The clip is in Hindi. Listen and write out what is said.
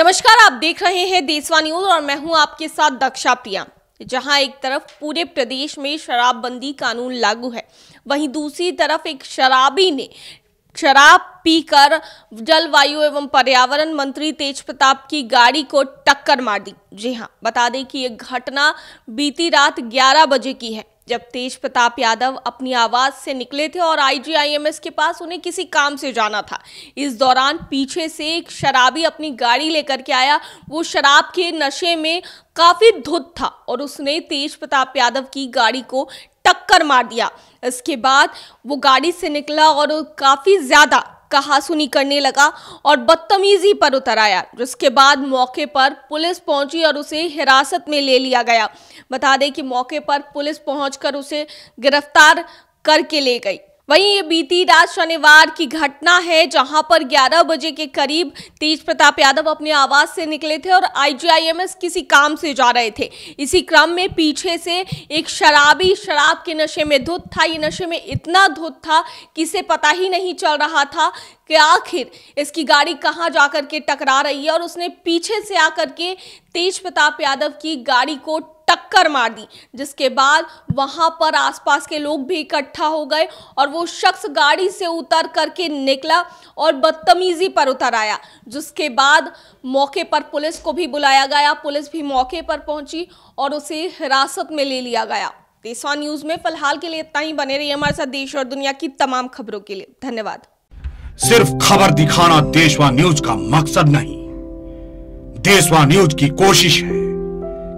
नमस्कार आप देख रहे हैं देशवा न्यूज और मैं हूं आपके साथ दक्षा प्रिया जहां एक तरफ पूरे प्रदेश में शराबबंदी कानून लागू है वहीं दूसरी तरफ एक शराबी ने शराब पीकर जलवायु एवं पर्यावरण मंत्री तेज प्रताप की गाड़ी को टक्कर मार दी जी हां बता दें कि यह घटना बीती रात 11 बजे की है जब तेज प्रताप यादव अपनी आवाज से निकले थे और आईजीआईएमएस के पास उन्हें किसी काम से जाना था इस दौरान पीछे से एक शराबी अपनी गाड़ी लेकर के आया वो शराब के नशे में काफी धुत था और उसने तेज प्रताप यादव की गाड़ी को टक्कर मार दिया इसके बाद वो गाड़ी से निकला और काफ़ी ज़्यादा कहासुनी करने लगा और बदतमीजी पर उतर आया जिसके बाद मौके पर पुलिस पहुंची और उसे हिरासत में ले लिया गया बता दें कि मौके पर पुलिस पहुंचकर उसे गिरफ्तार करके ले गई वहीं ये बीती रात शनिवार की घटना है जहां पर 11 बजे के करीब तेज प्रताप यादव अपने आवास से निकले थे और आईजीआईएमएस किसी काम से जा रहे थे इसी क्रम में पीछे से एक शराबी शराब के नशे में धुत था ये नशे में इतना धुत था कि इसे पता ही नहीं चल रहा था कि आखिर इसकी गाड़ी कहाँ जा के टकरा रही है और उसने पीछे से आकर के तेज प्रताप यादव की गाड़ी को टक्कर मार दी जिसके बाद वहां पर आसपास के लोग भी इकट्ठा हो गए और वो शख्स गाड़ी से उतर करके निकला और बदतमीजी पर उतर आया जिसके बाद मौके पर पुलिस को भी बुलाया गया पुलिस भी मौके पर पहुंची और उसे हिरासत में ले लिया गया देशवा न्यूज में फिलहाल के लिए इतना ही बने रही हमारे साथ देश और दुनिया की तमाम खबरों के लिए धन्यवाद सिर्फ खबर दिखाना देशवा न्यूज का मकसद नहीं देशवा न्यूज की कोशिश है